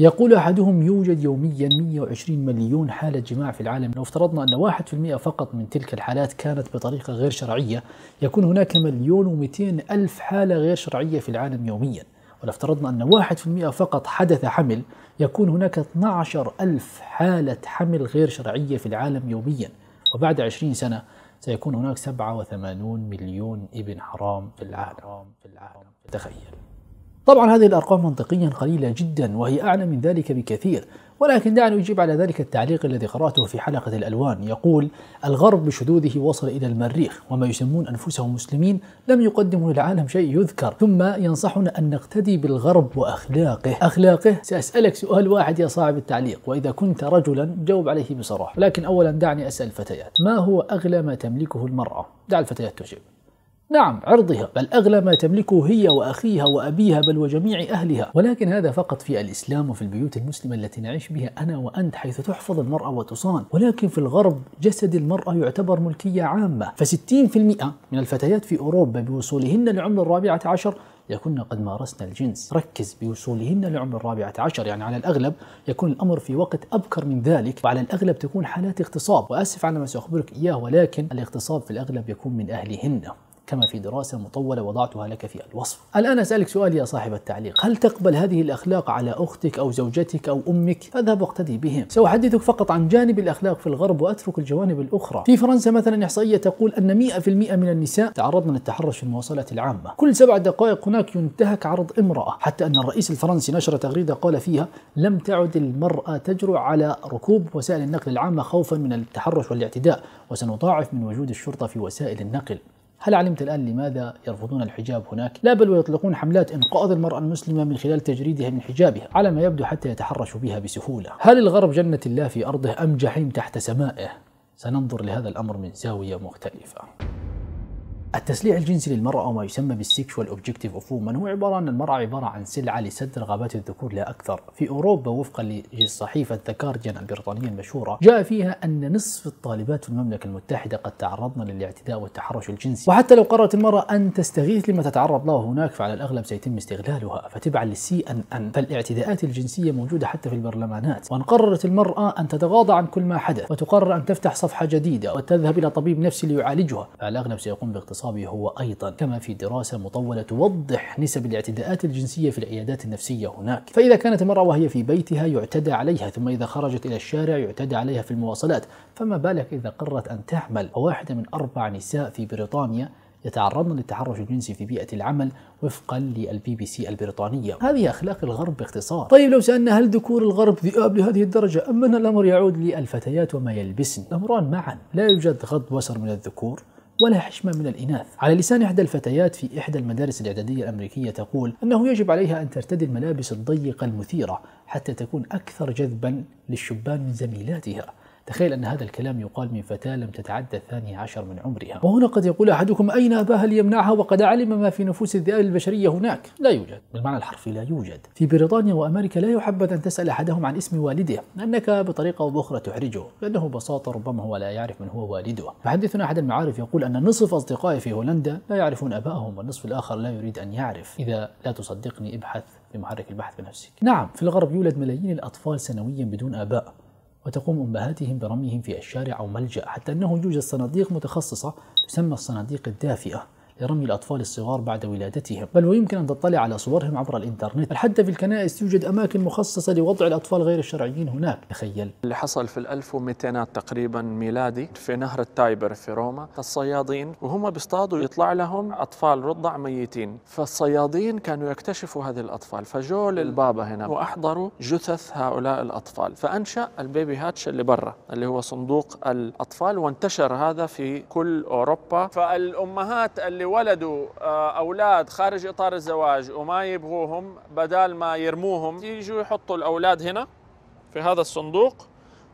يقول أحدهم يوجد يوميا 120 مليون حالة جماع في العالم لو افترضنا أن 1% فقط من تلك الحالات كانت بطريقة غير شرعية يكون هناك مليون و200 ألف حالة غير شرعية في العالم يوميا ولو افترضنا أن 1% فقط حدث حمل يكون هناك 12 ألف حالة حمل غير شرعية في العالم يوميا وبعد 20 سنة سيكون هناك 87 مليون ابن حرام في العالم في العالم. تخيل طبعا هذه الأرقام منطقيا قليلة جدا وهي أعلى من ذلك بكثير ولكن دعني أجيب على ذلك التعليق الذي قرأته في حلقة الألوان يقول الغرب بشذوذه وصل إلى المريخ وما يسمون أنفسهم مسلمين لم يقدموا للعالم شيء يذكر ثم ينصحنا أن نقتدي بالغرب وأخلاقه أخلاقه سأسألك سؤال واحد يا صاحب التعليق وإذا كنت رجلا جاوب عليه بصراحة لكن أولا دعني أسأل الفتيات ما هو أغلى ما تملكه المرأة دع الفتيات تجيب نعم عرضها بل أغلى ما تملكه هي وأخيها وأبيها بل وجميع أهلها ولكن هذا فقط في الإسلام وفي البيوت المسلمة التي نعيش بها أنا وأنت حيث تحفظ المرأة وتصان ولكن في الغرب جسد المرأة يعتبر ملكية عامة ف60% من الفتيات في أوروبا بوصولهن لعمر الرابعة عشر يكن قد مارسن الجنس ركز بوصولهن لعمر الرابعة عشر يعني على الأغلب يكون الأمر في وقت أبكر من ذلك وعلى الأغلب تكون حالات اغتصاب وأسف على ما سأخبرك إياه ولكن الاغتصاب في الأغلب يكون من أهلهن كما في دراسة مطولة وضعتها لك في الوصف الآن أسألك سؤال يا صاحب التعليق هل تقبل هذه الأخلاق على أختك أو زوجتك أو أمك؟ اذهب واقتدي بهم سأحدثك فقط عن جانب الأخلاق في الغرب وأترك الجوانب الأخرى في فرنسا مثلا إحصائية تقول أن 100% من النساء تعرضن للتحرش في المواصلات العامة كل سبع دقائق هناك ينتهك عرض امرأة حتى أن الرئيس الفرنسي نشر تغريدة قال فيها لم تعد المرأة تجرؤ على ركوب وسائل النقل العامة خوفا من التحرش والاعتداء وسنضاعف من وجود الشرطة في وسائل النقل هل علمت الآن لماذا يرفضون الحجاب هناك؟ لا بل ويطلقون حملات إنقاذ المرأة المسلمة من خلال تجريدها من حجابها على ما يبدو حتى يتحرشوا بها بسهولة هل الغرب جنة الله في أرضه أم جحيم تحت سمائه؟ سننظر لهذا الأمر من زاوية مختلفة التسليع الجنسي للمرأة أو ما يسمى بالسيكشوال أوبجيكتيف أوف وومن هو عبارة أن المرأة عبارة عن سلعة لسد رغبات الذكور لا أكثر في أوروبا وفقا لصحيفة ذا كارديان البريطانية المشهورة جاء فيها أن نصف الطالبات في المملكة المتحدة قد تعرضن للاعتداء والتحرش الجنسي وحتى لو قررت المرأة أن تستغيث لما تتعرض له هناك فعلى الأغلب سيتم استغلالها فتبعا للسي أن أن فالاعتداءات الجنسية موجودة حتى في البرلمانات وأن قررت المرأة أن تتغاضى عن كل ما حدث وتقرر أن تفتح صفحة جديدة وتذهب إلى طبيب نفسي ليعالجها الأغلب سيقوم باغتصاب الإصابة هو أيضا كما في دراسة مطولة توضح نسب الاعتداءات الجنسية في العيادات النفسية هناك فإذا كانت المرأة وهي في بيتها يعتدى عليها ثم إذا خرجت إلى الشارع يعتدى عليها في المواصلات فما بالك إذا قررت أن تعمل فواحدة من أربع نساء في بريطانيا يتعرضن للتحرش الجنسي في بيئة العمل وفقا للبي بي سي البريطانية هذه أخلاق الغرب باختصار طيب لو سألنا هل ذكور الغرب ذئاب لهذه الدرجة أم أن الأمر يعود للفتيات وما يلبسن الأمران معا لا يوجد غض بصر من الذكور ولا حشمة من الإناث على لسان إحدى الفتيات في إحدى المدارس الإعدادية الأمريكية تقول أنه يجب عليها أن ترتدي الملابس الضيقة المثيرة حتى تكون أكثر جذبا للشبان من زميلاتها تخيل أن هذا الكلام يقال من فتاة لم تتعدى الثاني عشر من عمرها وهنا قد يقول أحدكم أين أباها ليمنعها وقد علم ما في نفوس الذئاب البشرية هناك لا يوجد بالمعنى الحرفي لا يوجد في بريطانيا وأمريكا لا يحبذ أن تسأل أحدهم عن اسم والده لأنك بطريقة أو بأخرى تحرجه لأنه ببساطة ربما هو لا يعرف من هو والده فحدثنا أحد المعارف يقول أن نصف أصدقائي في هولندا لا يعرفون أبائهم والنصف الآخر لا يريد أن يعرف إذا لا تصدقني ابحث في محرك البحث بنفسك نعم في الغرب يولد ملايين الأطفال سنويا بدون آباء وتقوم أمهاتهم برميهم في الشارع أو ملجأ حتى أنه يوجد صناديق متخصصة تسمى الصناديق الدافئة لرمي الأطفال الصغار بعد ولادتهم بل ويمكن أن تطلع على صورهم عبر الإنترنت بل حتى في الكنائس توجد أماكن مخصصة لوضع الأطفال غير الشرعيين هناك تخيل اللي حصل في 1200 ومئتينات تقريبا ميلادي في نهر التايبر في روما الصيادين وهم بيصطادوا يطلع لهم أطفال رضع ميتين فالصيادين كانوا يكتشفوا هذه الأطفال فجوا للبابا هنا وأحضروا جثث هؤلاء الأطفال فأنشأ البيبي هاتش اللي برا اللي هو صندوق الأطفال وانتشر هذا في كل أوروبا فالأمهات اللي ولدوا آه، اولاد خارج اطار الزواج وما يبغوهم بدال ما يرموهم يجوا يحطوا الاولاد هنا في هذا الصندوق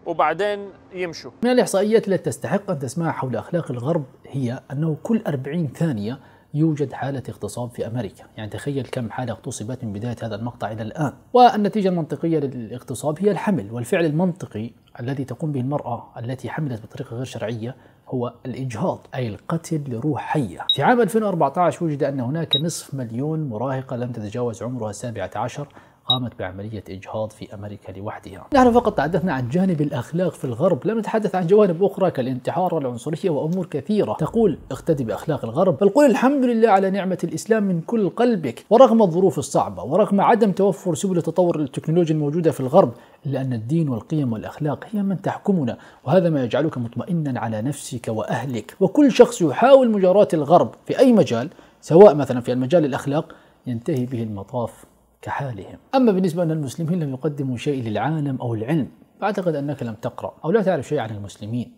وبعدين يمشوا. من الاحصائيات التي تستحق ان تسمعها حول اخلاق الغرب هي انه كل 40 ثانيه يوجد حالة اغتصاب في أمريكا يعني تخيل كم حالة اغتصبت من بداية هذا المقطع إلى الآن والنتيجة المنطقية للاغتصاب هي الحمل والفعل المنطقي الذي تقوم به المرأة التي حملت بطريقة غير شرعية هو الإجهاض أي القتل لروح حية في عام 2014 وجد أن هناك نصف مليون مراهقة لم تتجاوز عمرها السابعة عشر قامت بعملية إجهاض في أمريكا لوحدها نحن فقط تحدثنا عن جانب الأخلاق في الغرب لم نتحدث عن جوانب أخرى كالانتحار والعنصرية وأمور كثيرة تقول اقتدي بأخلاق الغرب بل قل الحمد لله على نعمة الإسلام من كل قلبك ورغم الظروف الصعبة ورغم عدم توفر سبل تطور التكنولوجيا الموجودة في الغرب إلا أن الدين والقيم والأخلاق هي من تحكمنا وهذا ما يجعلك مطمئنا على نفسك وأهلك وكل شخص يحاول مجاراة الغرب في أي مجال سواء مثلا في المجال الأخلاق ينتهي به المطاف كحالهم أما بالنسبة أن المسلمين لم يقدموا شيء للعالم أو العلم فأعتقد أنك لم تقرأ أو لا تعرف شيء عن المسلمين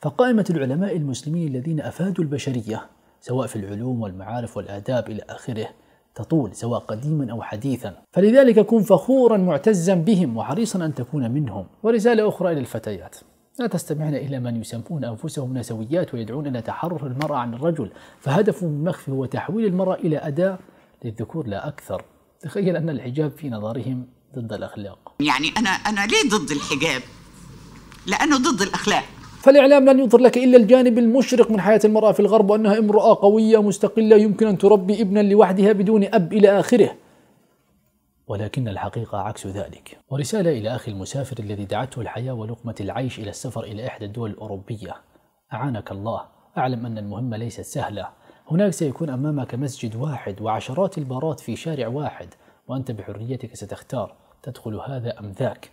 فقائمة العلماء المسلمين الذين أفادوا البشرية سواء في العلوم والمعارف والآداب إلى آخره تطول سواء قديما أو حديثا فلذلك كن فخورا معتزا بهم وحريصا أن تكون منهم ورسالة أخرى إلى الفتيات لا تستمعن إلى من يسمون أنفسهم نسويات ويدعون إلى تحرر المرأة عن الرجل فهدفهم المخفي هو تحويل المرأة إلى أداة للذكور لا أكثر تخيل أن الحجاب في نظرهم ضد الأخلاق يعني أنا أنا ليه ضد الحجاب؟ لأنه ضد الأخلاق فالإعلام لن يظهر لك إلا الجانب المشرق من حياة المرأة في الغرب وأنها امرأة قوية مستقلة يمكن أن تربي ابنا لوحدها بدون أب إلى آخره ولكن الحقيقة عكس ذلك ورسالة إلى أخي المسافر الذي دعته الحياة ولقمة العيش إلى السفر إلى إحدى الدول الأوروبية أعانك الله أعلم أن المهمة ليست سهلة هناك سيكون أمامك مسجد واحد وعشرات البارات في شارع واحد وأنت بحريتك ستختار تدخل هذا أم ذاك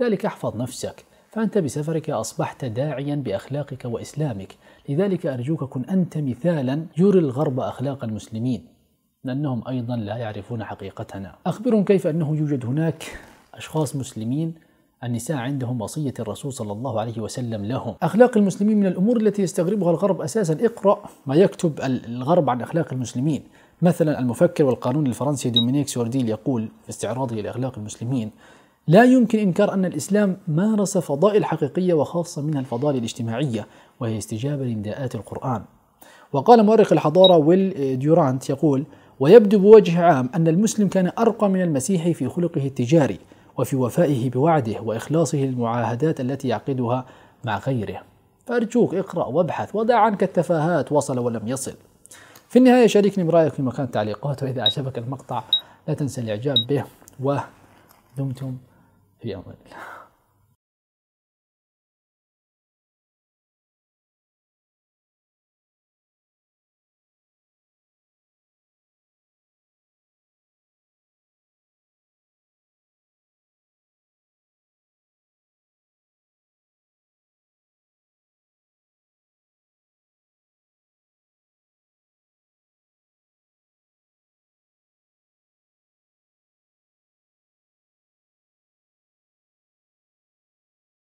لذلك احفظ نفسك فأنت بسفرك أصبحت داعيا بأخلاقك وإسلامك لذلك أرجوك كن أنت مثالا يري الغرب أخلاق المسلمين لأنهم أيضا لا يعرفون حقيقتنا أخبرهم كيف أنه يوجد هناك أشخاص مسلمين النساء عندهم وصية الرسول صلى الله عليه وسلم لهم أخلاق المسلمين من الأمور التي يستغربها الغرب أساسا اقرأ ما يكتب الغرب عن أخلاق المسلمين مثلا المفكر والقانون الفرنسي دومينيك سورديل يقول في استعراضه لأخلاق المسلمين لا يمكن إنكار أن الإسلام مارس فضائل حقيقية وخاصة منها الفضائل الاجتماعية وهي استجابة لنداءات القرآن وقال مؤرخ الحضارة ويل ديورانت يقول ويبدو بوجه عام أن المسلم كان أرقى من المسيحي في خلقه التجاري وفي وفائه بوعده وإخلاصه للمعاهدات التي يعقدها مع غيره فأرجوك اقرأ وابحث ودع عنك التفاهات وصل ولم يصل في النهاية شاركني برأيك في مكان التعليقات وإذا أعجبك المقطع لا تنسى الإعجاب به ودمتم في أمان الله